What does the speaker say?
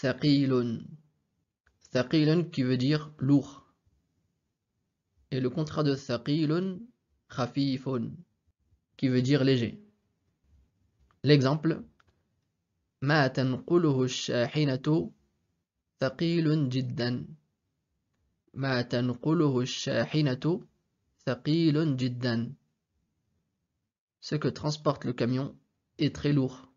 Thaqilun. Thaqilun qui veut dire lourd. Et le contrat de Thaqilun, Khafifun, qui veut dire léger. L'exemple. Ma tanquluhu shahinatu thaqilun jiddan. Ma tanquluhu shahinatu thaqilun jiddan. Ce que transporte le camion est très lourd.